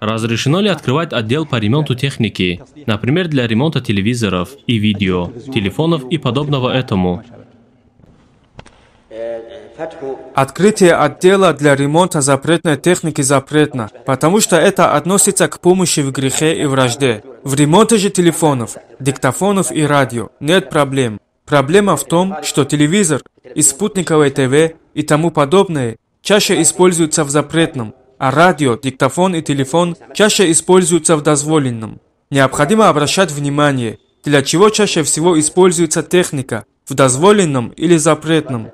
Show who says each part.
Speaker 1: Разрешено ли открывать отдел по ремонту техники, например, для ремонта телевизоров
Speaker 2: и видео, телефонов и подобного этому? Открытие отдела для ремонта запретной техники запретно, потому что это относится к помощи в грехе и вражде. В ремонте же телефонов, диктофонов и радио нет проблем. Проблема в том, что телевизор и спутниковое ТВ и тому подобное чаще используются в запретном, а радио, диктофон и телефон чаще используются в дозволенном. Необходимо обращать внимание, для чего чаще всего используется техника в дозволенном или запретном.